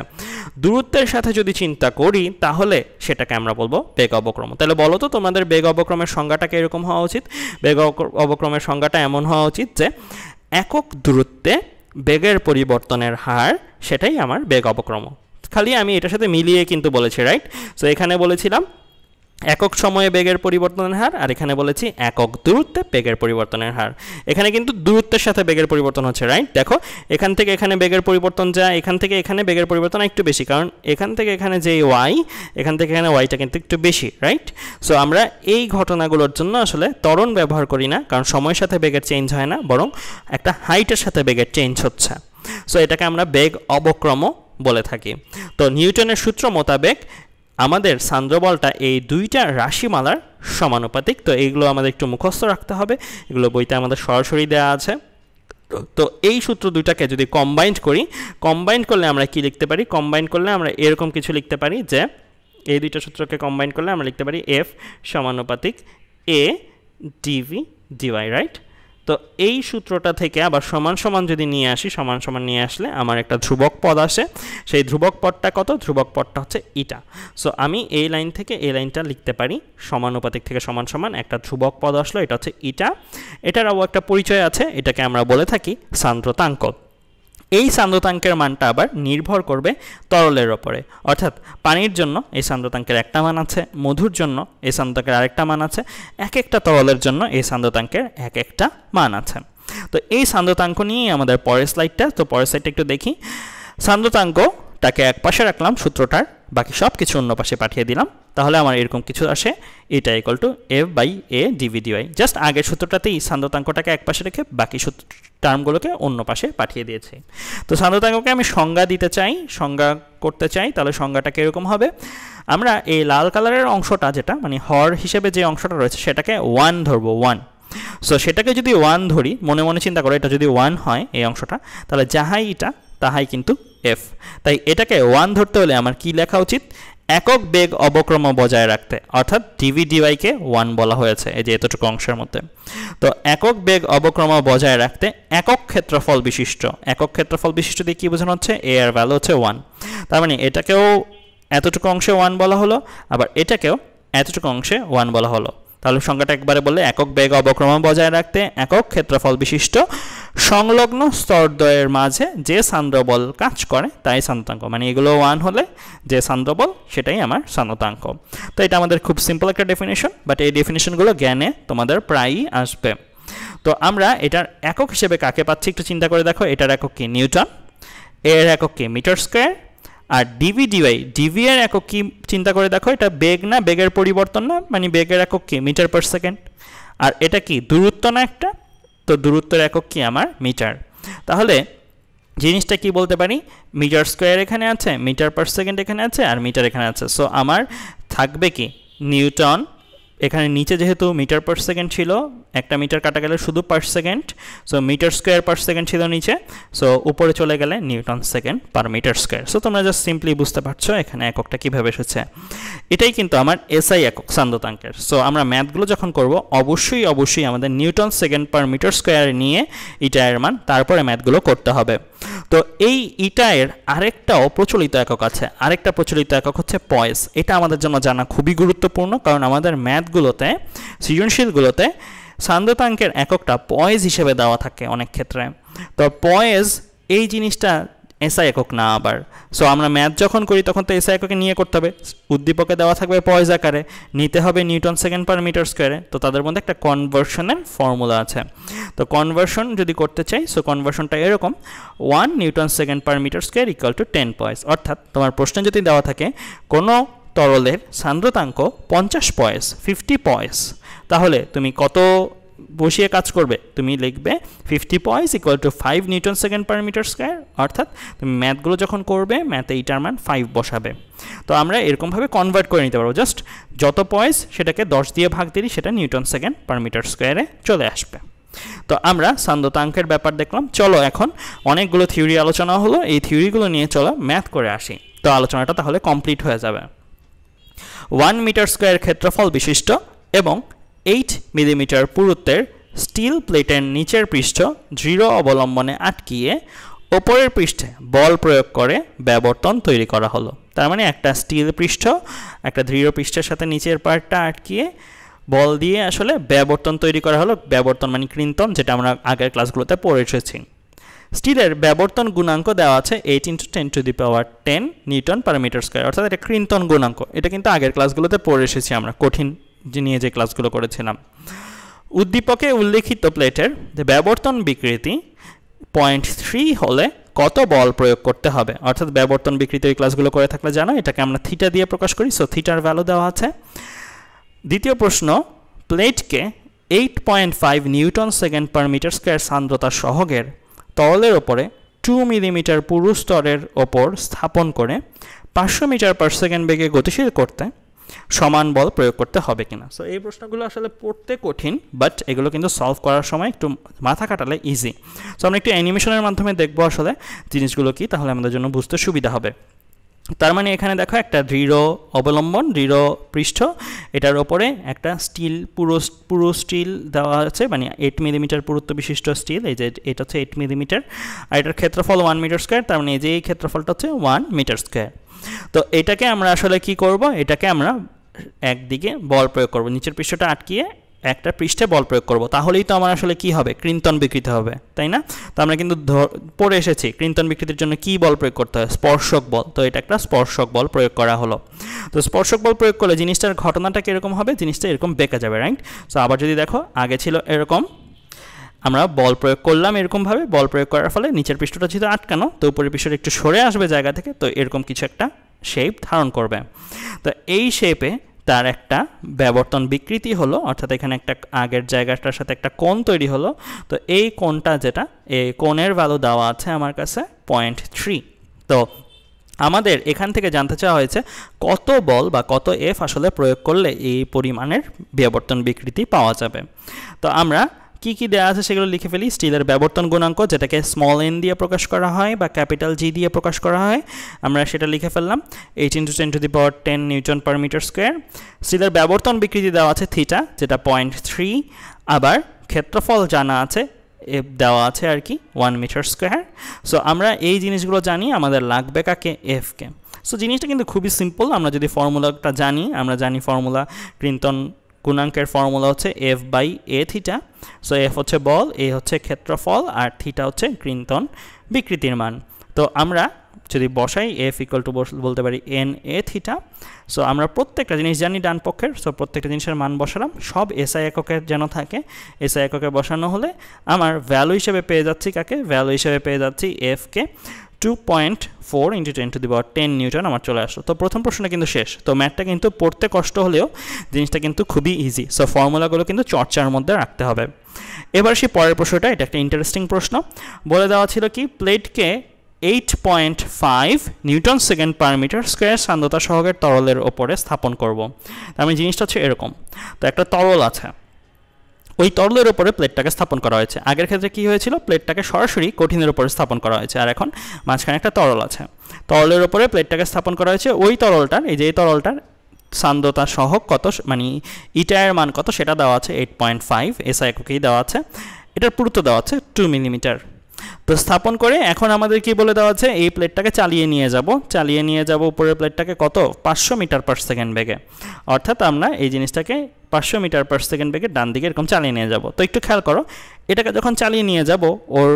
দূরত্বের সাথে যদি চিন্তা করি তাহলে সেটাকে আমরা বলবো বেগ অবক্রম তাহলে বলো তো তোমাদের বেগ অবক্রমের সংজ্ঞাটাকে এরকম হওয়া উচিত বেগ অবক্রমের সংজ্ঞাটা এমন হওয়া উচিত যে একক দূরত্বে বেগের পরিবর্তনের হার সেটাই আমার বেগ অবক্রম খালি আমি এটার সাথে মিলিয়ে কিন্তু বলেছি রাইট সো এখানে বলেছিলাম একক সময়ে বেগের পরিবর্তনের হার আর এখানে বলেছি একক দূরত্বে বেগের পরিবর্তনের হার এখানে কিন্তু দূরত্বের সাথে বেগের পরিবর্তন হচ্ছে রাইট দেখো এখান থেকে এখানে বেগের পরিবর্তন যা এখান থেকে এখানে বেগের পরিবর্তন একটু বেশি কারণ এখান থেকে এখানে যে ওয়াই এখান থেকে এখানে ওয়াইটা কিন্তু একটু বেশি রাইট সো আমরা এই ঘটনাগুলোর জন্য আসলে ত্বরণ ব্যবহার করি না কারণ সময়ের সাথে বেগের চেঞ্জ হয় না বরং একটা হাইটের সাথে বেগের চেঞ্জ হচ্ছে সো এটাকে আমরা বেগ অবক্রম বলে থাকি তো নিউটনের সূত্র মোতাবেক আমাদের সান্দ্রবলটা এই দুইটা রাশিমালার সমানুপাতিক তো এইগুলো আমাদের একটু মুখস্থ রাখতে হবে এগুলো বইতে আমাদের সরাসরি দেওয়া আছে তো এই সূত্র দুইটাকে যদি কম্বাইন্ড করি কম্বাইন্ড করলে আমরা কি লিখতে পারি কম্বাইন্ড করলে আমরা এরকম কিছু লিখতে পারি যে এই দুইটা সূত্রকে কম্বাইন্ড করলে আমরা লিখতে পারি এফ সমানুপাতিক এ ডিভি ডিওয়াই রাইট তো এই সূত্রটা থেকে আবার সমান সমান যদি নিয়ে আসি সমান সমান নিয়ে আসলে আমার একটা ধ্রুবক পদ আসে সেই ধ্রুবক পদটা কত ধ্রুবক পদটা হচ্ছে ইটা সো আমি এই লাইন থেকে এই লাইনটা লিখতে পারি সমানুপাতিক থেকে সমান সমান একটা ধ্রুবক পদ আসলো এটা হচ্ছে ইটা এটারও একটা পরিচয় আছে এটাকে আমরা বলে থাকি সান্দ্রতাঙ্ক এই সান্দ্রতাঙ্কের মানটা আবার নির্ভর করবে তরলের ওপরে অর্থাৎ পানির জন্য এই সান্দ্রতাঙ্কের একটা মান আছে মধুর জন্য এই সান্দ্রতাঙ্কের আরেকটা মান আছে এক একটা তরলের জন্য এই সান্দ্রতাঙ্কের এক একটা মান আছে তো এই সান্দ্রতাঙ্ক নিয়েই আমাদের পরের স্লাইডটা তো পরের স্লাইডটা একটু দেখি সান্দ্রতাঙ্কটাকে এক পাশে রাখলাম সূত্রটার বাকি সব কিছু অন্য পাশে পাঠিয়ে দিলাম তাহলে আমার এরকম কিছু আসে এটা equal to F by A DV DY just আগের সূত্রটাতেই সান্দতাঙ্কটাকে এক পাশে রেখে বাকি সূত্র টার্মগুলোকে অন্য পাশে পাঠিয়ে দিয়েছে তো সান্দতাঙ্ককে আমি সংজ্ঞা দিতে চাই সংজ্ঞা করতে চাই তাহলে সংজ্ঞাটা কীরকম হবে আমরা এই লাল কালারের অংশটা যেটা মানে হর হিসেবে যে অংশটা রয়েছে সেটাকে ওয়ান ধরবো ওয়ান সো সেটাকে যদি ওয়ান ধরি মনে মনে চিন্তা করো এটা যদি ওয়ান হয় এই অংশটা তাহলে যাহাই এটা তাহাই কিন্তু এফ তাই এটাকে ওয়ান ধরতে হলে আমার কি লেখা উচিত একক বেগ অবক্রম বজায় রাখতে অর্থাৎ ডিভি ডিওয়াইকে ওয়ান বলা হয়েছে এই যে এতটুকু অংশের মধ্যে তো একক বেগ অবক্রম বজায় রাখতে একক ক্ষেত্রফল বিশিষ্ট একক ক্ষেত্রফল বিশিষ্ট দিয়ে কী বোঝানো হচ্ছে এ আর ভ্যালু হচ্ছে ওয়ান তার মানে এটাকেও এতটুকু অংশে ওয়ান বলা হলো আবার এটাকেও এতটুকু অংশে ওয়ান বলা হলো তাহলে সংখ্যাটা একবারে বললে একক বেগ অবক্রমণ বজায় রাখতে একক ক্ষেত্রফল বিশিষ্ট সংলগ্ন স্তরদ্বয়ের মাঝে যে সান্দ্রবল কাজ করে তাই সান্তাঙ্ক মানে এগুলো ওয়ান হলে যে সান্দ্রবল সেটাই আমার সান্তাঙ্ক তো এটা আমাদের খুব সিম্পল একটা ডেফিনেশন বাট এই ডেফিনেশনগুলো জ্ঞানে তোমাদের প্রায়ই আসবে তো আমরা এটার একক হিসেবে কাকে পাচ্ছি একটু চিন্তা করে দেখো এটার একক কি নিউটন এর একক কি মিটার স্কোয়ার আর ডিভি ডিওয়াই ডিভি এর একক কি চিন্তা করে দেখো এটা বেগ না বেগের পরিবর্তন না মানে বেগের একক কি মিটার পার সেকেন্ড আর এটা কি দূরত্ব না একটা তো দূরত্বের একক কি আমার মিটার তাহলে জিনিসটা কি বলতে পারি মিটার স্কোয়ার এখানে আছে মিটার পার সেকেন্ড এখানে আছে আর মিটার এখানে আছে সো আমার থাকবে কি নিউটন এখানে নিচে যেহেতু মিটার পার সেকেন্ড ছিল একটা মিটার কাটা গেলে শুধু per second so metre square per second ছিল নিচে সো উপরে চলে গেলে newton second per metre square so তোমরা জাস্ট সিম্পলি বুঝতে পারছো এখানে এককটা কীভাবে এসেছে এটাই কিন্তু আমার এসআই একক সান্দতাঙ্কের সো আমরা ম্যাথগুলো যখন করব অবশ্যই অবশ্যই আমাদের newton second per metre square নিয়ে এটা এর মান তারপরে ম্যাথগুলো করতে হবে তো এই ইটায়ের আরেকটাও প্রচলিত একক আছে আরেকটা প্রচলিত একক হচ্ছে পয়েস এটা আমাদের জন্য জানা খুবই গুরুত্বপূর্ণ কারণ আমাদের ম্যাথ ম্যাথগুলোতে সৃজনশীলগুলোতে সান্দ্রতাঙ্কের এককটা পয়েজ হিসেবে দেওয়া থাকে অনেক ক্ষেত্রে তো পয়েজ এই জিনিসটা এসআই একক না আবার সো আমরা ম্যাথ যখন করি তখন তো এসআই এককে নিয়ে করতে হবে উদ্দীপকে দেওয়া থাকবে পয়েজ আকারে নিতে হবে নিউটন সেকেন্ড পার মিটার স্কোয়ারে তো তাদের মধ্যে একটা কনভার্সনের ফর্মুলা আছে তো কনভার্সন যদি করতে চাই সো কনভার্সনটা এরকম one newton second per metre square equal to ten poise অর্থাৎ তোমার প্রশ্ন যদি দেওয়া থাকে কোনো তরলের সান্দ্রতাঙ্ক পঞ্চাশ পয়েস ফিফটি পয়েস তাহলে তুমি কত বসিয়ে কাজ করবে তুমি লিখবে fifty poise equal to five newton second per metre square অর্থাৎ তুমি ম্যাথগুলো যখন করবে ম্যাথে এইটার মান ফাইভ বসাবে তো আমরা এরকমভাবে কনভার্ট করে নিতে পারবো জাস্ট যত পয়েস সেটাকে দশ দিয়ে ভাগ দিলি সেটা নিউটন সেকেন্ড পার মিটার স্কোয়ারে চলে আসবে তো আমরা সান্দ্রতাঙ্কের ব্যাপার দেখলাম চলো এখন অনেকগুলো থিওরি আলোচনা হলো এই থিওরিগুলো নিয়ে চলো ম্যাথ করে আসি তো আলোচনাটা তাহলে কমপ্লিট হয়ে যাবে ওয়ান মিটার স্কোয়ার ক্ষেত্রফল বিশিষ্ট এবং এইট মিলিমিটার পুরুত্বের স্টিল প্লেটের নিচের পৃষ্ঠ দৃঢ় অবলম্বনে আটকিয়ে ওপরের পৃষ্ঠে বল প্রয়োগ করে ব্যবর্তন তৈরি করা হলো তার মানে একটা স্টিল পৃষ্ঠ একটা দৃঢ় পৃষ্ঠের সাথে নিচের পার্টটা আটকিয়ে বল দিয়ে আসলে ব্যবর্তন তৈরি করা হলো ব্যবর্তন মানে কৃন্তন যেটা আমরা আগের ক্লাসগুলোতে পড়ে এসেছি স্টিলের ব্যবর্তন গুণাঙ্ক দেওয়া আছে eight into ten to the power ten newton per metre square অর্থাৎ এটা ক্রিন্তন গুণাঙ্ক এটা কিন্তু আগের ক্লাসগুলোতে পড়ে এসেছি আমরা কঠিন নিয়ে যে ক্লাসগুলো করেছিলাম উদ্দীপকে উল্লেখিত প্লেটের ব্যবর্তন বিকৃতি পয়েন্ট থ্রি হলে কত বল প্রয়োগ করতে হবে অর্থাৎ ব্যবর্তন বিকৃতির ক্লাসগুলো করে থাকলে জানো এটাকে আমরা থিটা দিয়ে প্রকাশ করি সো থিটার ভ্যালু দেওয়া আছে দ্বিতীয় প্রশ্ন প্লেটকে eight point five newton second per metre square সান্দ্রতা সহগের তরলের ওপরে টু মিলিমিটার পুরু স্তরের ওপর স্থাপন করে পাঁচশো মিটার পার সেকেন্ড বেগে গতিশীল করতে সমান বল প্রয়োগ করতে হবে কিনা সো এই প্রশ্নগুলো আসলে পড়তে কঠিন বাট এগুলো কিন্তু সলভ করার সময় একটু মাথা কাটালে ইজি সো আমরা একটু অ্যানিমেশনের মাধ্যমে দেখবো আসলে জিনিসগুলো কি তাহলে আমাদের জন্য বুঝতে সুবিধা হবে তার মানে এখানে দেখো একটা দৃঢ় অবলম্বন দৃঢ় পৃষ্ঠ এটার ওপরে একটা স্টিল পুরো পুরো স্টিল দেওয়া আছে মানে এইট মিলিমিটার পুরুত্ব বিশিষ্ট স্টিল এই যে এটা হচ্ছে এইট মিলিমিটার আর এটার ক্ষেত্রফল ওয়ান মিটার স্কোয়ার তার মানে এই যে এই ক্ষেত্রফলটা হচ্ছে ওয়ান মিটার স্কোয়ার তো এটাকে আমরা আসলে কি করব এটাকে আমরা একদিকে বল প্রয়োগ করব নিচের পৃষ্ঠটা আটকিয়ে একটা পৃষ্ঠে বল প্রয়োগ করব তাহলেই তো আমার আসলে কি হবে কৃন্তন বিকৃত হবে তাই না তো আমরা কিন্তু পড়ে এসেছি কৃন্তন বিকৃতির জন্য কি বল প্রয়োগ করতে হয় স্পর্শক বল তো এটা একটা স্পর্শক বল প্রয়োগ করা হলো তো স্পর্শক বল প্রয়োগ করলে জিনিসটার ঘটনাটা কীরকম হবে জিনিসটা এরকম বেঁকে যাবে রাইট সো আবার যদি দেখো আগে ছিল এরকম আমরা বল প্রয়োগ করলাম এরকমভাবে বল প্রয়োগ করার ফলে নিচের পৃষ্ঠটা ছিল আটকানো তো উপরের পৃষ্ঠটা একটু সরে আসবে জায়গা থেকে তো এরকম কিছু একটা শেপ ধারণ করবে তো এই শেপে তার একটা ব্যবর্তন বিকৃতি হলো অর্থাৎ এখানে একটা আগের জায়গাটার সাথে একটা কোণ তৈরি হলো তো এই কোণটা যেটা এই কোণের ভ্যালু দেওয়া আছে আমার কাছে পয়েন্ট থ্রি তো আমাদের এখান থেকে জানতে চাওয়া হয়েছে কত বল বা কত এফ আসলে প্রয়োগ করলে এই পরিমাণের ব্যবর্তন বিকৃতি পাওয়া যাবে তো আমরা কি কি দেওয়া আছে সেগুলো লিখে ফেলি স্টিলের ব্যবর্তন গুণাঙ্ক যেটাকে স্মল এন দিয়ে প্রকাশ করা হয় বা ক্যাপিটাল জি দিয়ে প্রকাশ করা হয় আমরা সেটা লিখে ফেললাম eight into ten to the power ten newton per metre square স্টিলের ব্যবর্তন বিকৃতি দেওয়া আছে থিটা যেটা পয়েন্ট থ্রি আবার ক্ষেত্রফল জানা আছে দেওয়া আছে আর কি ওয়ান মিটার স্কোয়ার সো আমরা এই জিনিসগুলো জানি আমাদের লাগবে কাকে এফকে সো জিনিসটা কিন্তু খুবই সিম্পল আমরা যদি ফর্মুলাটা জানি আমরা জানি ফর্মুলা ক্রিন্তন গুণাঙ্কের ফর্মুলা হচ্ছে F by A theta so F হচ্ছে বল এ হচ্ছে ক্ষেত্রফল আর থিটা হচ্ছে গ্রিনতন বিকৃতির মান তো আমরা যদি বসাই এফ ইকুয়াল টু বলতে পারি এন এ থিটা সো আমরা প্রত্যেকটা জিনিস জানি ডান পক্ষের সো প্রত্যেকটা জিনিসের মান বসালাম সব এসআই এককের যেন থাকে এসআই এককে বসানো হলে আমার ভ্যালু হিসেবে পেয়ে যাচ্ছি কাকে ভ্যালু হিসেবে পেয়ে যাচ্ছি এফকে two point four into ten to the power ten newton আমার চলে আসলো তো প্রথম প্রশ্নটা কিন্তু শেষ তো ম্যাথটা কিন্তু পড়তে কষ্ট হলেও জিনিসটা কিন্তু খুবই ইজি সো ফর্মুলাগুলো কিন্তু চর্চার মধ্যে রাখতে হবে এবার সেই পরের প্রশ্নটা এটা একটা ইন্টারেস্টিং প্রশ্ন বলে দেওয়া ছিল কি প্লেটকে eight point five newton second per metre square সান্দ্রতা সহগের তরলের ওপরে স্থাপন করব তার মানে জিনিসটা হচ্ছে এরকম তো একটা তরল আছে ওই তরলের ওপরে প্লেটটাকে স্থাপন করা হয়েছে আগের ক্ষেত্রে কি হয়েছিল প্লেটটাকে সরাসরি কঠিনের ওপরে স্থাপন করা হয়েছে আর এখন মাঝখানে একটা তরল আছে তরলের ওপরে প্লেটটাকে স্থাপন করা হয়েছে ওই তরলটার এই যে তরলটার সান্দ্রতা সহ কত মানে ইটায়ের মান কত সেটা দেওয়া আছে এইট পয়েন্ট ফাইভ এসআই এককেই দেওয়া আছে এটার পুরুত্ব দেওয়া আছে টু মিলিমিটার তো স্থাপন করে এখন আমাদের কি বলে দেওয়া আছে এই প্লেটটাকে চালিয়ে নিয়ে যাব চালিয়ে নিয়ে যাব উপরের প্লেটটাকে কত পাঁচশো মিটার পার সেকেন্ড বেগে অর্থাৎ আমরা এই জিনিসটাকে পাঁচশো মিটার পার সেকেন্ড বেগে ডান দিকে এরকম চালিয়ে নিয়ে যাব তো একটু খেয়াল করো এটাকে যখন চালিয়ে নিয়ে যাব ওর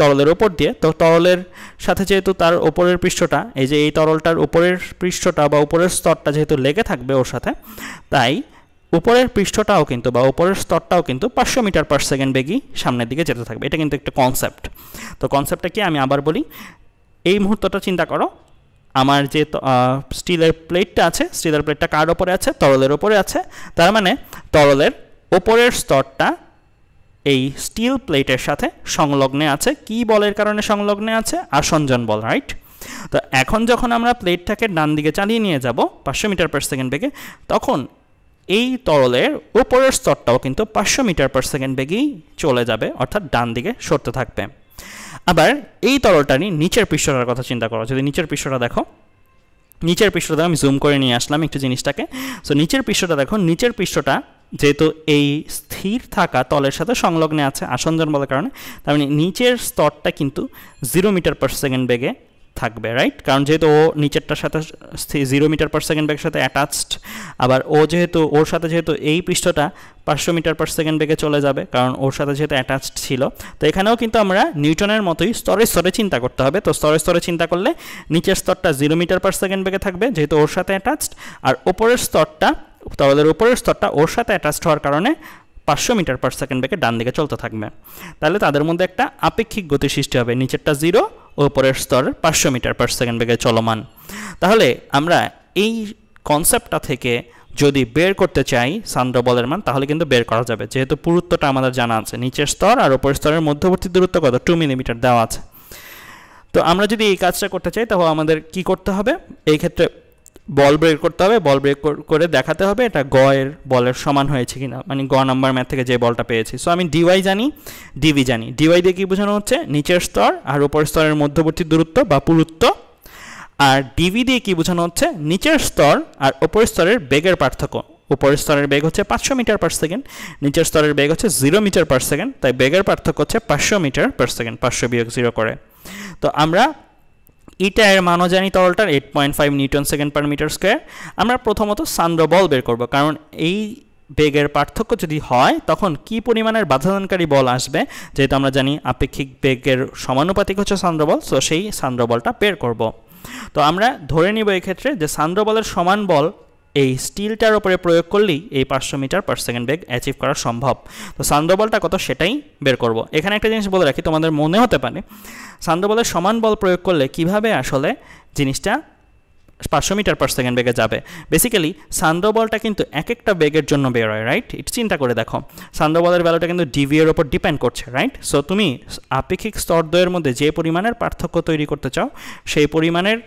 তরলের ওপর দিয়ে তো তরলের সাথে যেহেতু তার ওপরের পৃষ্ঠটা এই যে এই তরলটার উপরের পৃষ্ঠটা বা উপরের স্তরটা যেহেতু লেগে থাকবে ওর সাথে তাই উপরের পৃষ্ঠটাও কিন্তু বা উপরের স্তরটাও কিন্তু পাঁচশো মিটার পার সেকেন্ড বেগই সামনের দিকে যেতে থাকবে এটা কিন্তু একটা কনসেপ্ট তো কনসেপ্টটা কি আমি আবার বলি এই মুহূর্তটা চিন্তা করো আমার যে স্টিলের প্লেটটা আছে স্টিলের প্লেটটা কার ওপরে আছে তরলের ওপরে আছে তার মানে তরলের ওপরের স্তরটা এই স্টিল প্লেটের সাথে সংলগ্নে আছে কি বলের কারণে সংলগ্নে আছে আসঞ্জন বল রাইট তো এখন যখন আমরা প্লেটটাকে ডান দিকে চালিয়ে নিয়ে যাব পাঁচশো মিটার পার সেকেন্ড বেগে তখন এই তরলের ওপরের স্তরটাও কিন্তু পাঁচশো মিটার পার সেকেন্ড বেগেই চলে যাবে অর্থাৎ ডান দিকে সরতে থাকবে আবার এই তরলটা নিয়ে নিচের পৃষ্ঠটার কথা চিন্তা করো যদি নিচের পৃষ্ঠটা দেখো নিচের পৃষ্ঠটা আমি জুম করে নিয়ে আসলাম একটু জিনিসটাকে সো নিচের পৃষ্ঠটা দেখো নিচের পৃষ্ঠটা যেহেতু এই স্থির থাকা তলের সাথে সংলগ্নে আছে আসঞ্জন বলার কারণে তার মানে নিচের স্তরটা কিন্তু জিরো মিটার পার সেকেন্ড বেগে থাকবে রাইট কারণ যেহেতু ও নিচেরটার সাথে জিরো মিটার পার সেকেন্ড ব্যাগের সাথে অ্যাটাচড আবার ও যেহেতু ওর সাথে যেহেতু এই পৃষ্ঠটা পাঁচশো মিটার পার সেকেন্ড বেগে চলে যাবে কারণ ওর সাথে যেহেতু অ্যাটাচড ছিল তো এখানেও কিন্তু আমরা নিউটনের মতোই স্তরে স্তরে চিন্তা করতে হবে তো স্তরে স্তরে চিন্তা করলে নিচের স্তরটা জিরো মিটার পার সেকেন্ড ব্যাগে থাকবে যেহেতু ওর সাথে অ্যাটাচড আর ওপরের স্তরটা তরলের উপরের স্তরটা ওর সাথে অ্যাটাচড হওয়ার কারণে পাঁচশো মিটার পার সেকেন্ড ব্যাগে ডান দিকে চলতে থাকবে তাহলে তাদের মধ্যে একটা আপেক্ষিক গতি সৃষ্টি হবে নিচেরটা জিরো ওপরের স্তর পাঁচশো মিটার পার সেকেন্ড বেগে চলমান তাহলে আমরা এই কনসেপ্টটা থেকে যদি বের করতে চাই সান্দ্রবলের মান তাহলে কিন্তু বের করা যাবে যেহেতু পুরুত্বটা আমাদের জানা আছে নিচের স্তর আর ওপরের স্তরের মধ্যবর্তী দূরত্ব কত টু মিলিমিটার দেওয়া আছে তো আমরা যদি এই কাজটা করতে চাই তাহলে আমাদের কি করতে হবে এই ক্ষেত্রে বল ব্রেক করতে হবে বল ব্রেক করে দেখাতে হবে এটা গ এর বলের সমান হয়েছে কিনা মানে গ নাম্বার ম্যাথ থেকে যে বলটা পেয়েছি সো আমি ডিওয়াই জানি ডিভি জানি ডিওয়াই দিয়ে কী বোঝানো হচ্ছে নিচের স্তর আর উপর স্তরের মধ্যবর্তী দূরত্ব বা পুরুত্ব আর ডিভি দিয়ে কী বোঝানো হচ্ছে নিচের স্তর আর উপর স্তরের বেগের পার্থক্য উপরের স্তরের বেগ হচ্ছে পাঁচশো মিটার পার সেকেন্ড নিচের স্তরের বেগ হচ্ছে জিরো মিটার পার সেকেন্ড তাই বেগের পার্থক্য হচ্ছে পাঁচশো মিটার পার সেকেন্ড পাঁচশো বিয়োগ জিরো করে তো আমরা ইটা এর মানও জানি তরলটার eight point five newton second per metre square আমরা প্রথমত সান্দ্র বল বের করব কারণ এই বেগের পার্থক্য যদি হয় তখন কি পরিমাণের বাধাদানকারী বল আসবে যেহেতু আমরা জানি আপেক্ষিক বেগের সমানুপাতিক হচ্ছে সান্দ্রবল সো সেই সান্দ্রবলটা বের করব তো আমরা ধরে নিব এক্ষেত্রে যে সান্দ্রবলের সমান বল এই স্টিলটার ওপরে প্রয়োগ করলেই এই পাঁচশো মিটার পার সেকেন্ড বেগ অ্যাচিভ করা সম্ভব তো সান্দ্রবলটা কত সেটাই বের করব এখানে একটা জিনিস বলে রাখি তোমাদের মনে হতে পারে সান্দ্রবলের সমান বল প্রয়োগ করলে কিভাবে আসলে জিনিসটা পাঁচশো মিটার পার সেকেন্ড বেগে যাবে বেসিক্যালি সান্দ্রবলটা কিন্তু এক একটা বেগের জন্য বের হয় রাইট এটা চিন্তা করে দেখো সান্দ্রবলের ভ্যালুটা কিন্তু এর ওপর ডিপেন্ড করছে রাইট সো তুমি আপেক্ষিক স্তরদ্বয়ের মধ্যে যে পরিমাণের পার্থক্য তৈরি করতে চাও সেই পরিমাণের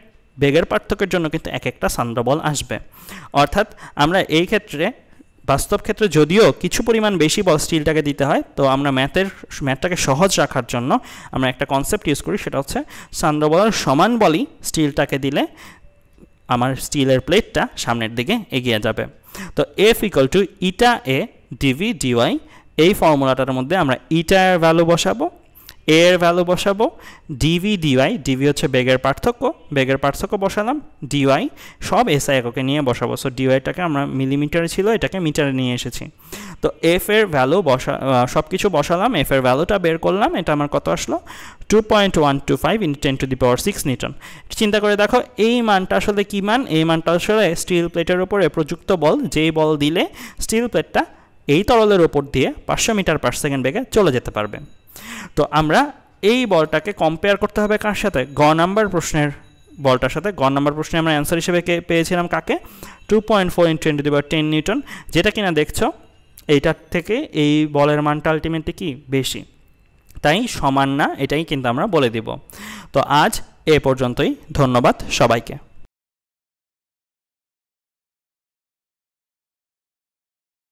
বেগের পার্থক্যের জন্য কিন্তু এক একটা সান্দ্রবল আসবে অর্থাৎ আমরা এই ক্ষেত্রে বাস্তব ক্ষেত্রে যদিও কিছু পরিমাণ বেশি বল স্টিলটাকে দিতে হয় তো আমরা ম্যাথের ম্যাথটাকে সহজ রাখার জন্য আমরা একটা কনসেপ্ট ইউজ করি সেটা হচ্ছে সান্দ্রবলের সমান বলই স্টিলটাকে দিলে আমার স্টিলের প্লেটটা সামনের দিকে এগিয়ে যাবে তো F equal to eta A DV DY এই ফর্মুলাটার মধ্যে আমরা ইটার ভ্যালু বসাবো এর ভ্যালু বসাবো ডিভি ডিওয়াই ডিভি হচ্ছে বেগের পার্থক্য বেগের পার্থক্য বসালাম ডিওয়াই সব এসআই এককে নিয়ে বসাবো সো ডিওয়াইটাকে আমরা মিলিমিটারে ছিল এটাকে মিটারে নিয়ে এসেছি তো এফ এর ভ্যালু বসা সব কিছু বসালাম এফ এর ভ্যালুটা বের করলাম এটা আমার কত আসলো two point one two five into ten to the power six newton চিন্তা করে দেখো এই মানটা আসলে কী মান এই মানটা আসলে স্টিল প্লেটের ওপরে প্রযুক্ত বল যেই বল দিলে স্টিল প্লেটটা এই তরলের ওপর দিয়ে পাঁচশো মিটার পার সেকেন্ড বেগে চলে যেতে পারবে তো আমরা এই বলটাকে কম্পেয়ার করতে হবে কার সাথে গ নাম্বার প্রশ্নের বলটার সাথে গ নাম্বার প্রশ্নে আমরা অ্যান্সার হিসেবে পেয়েছিলাম কাকে two point four in twenty the power ten newton যেটা কিনা দেখছো এইটার থেকে এই বলের মানটা আলটিমেটলি কি বেশি তাই সমান না এটাই কিন্তু আমরা বলে দিব তো আজ এ পর্যন্তই ধন্যবাদ সবাইকে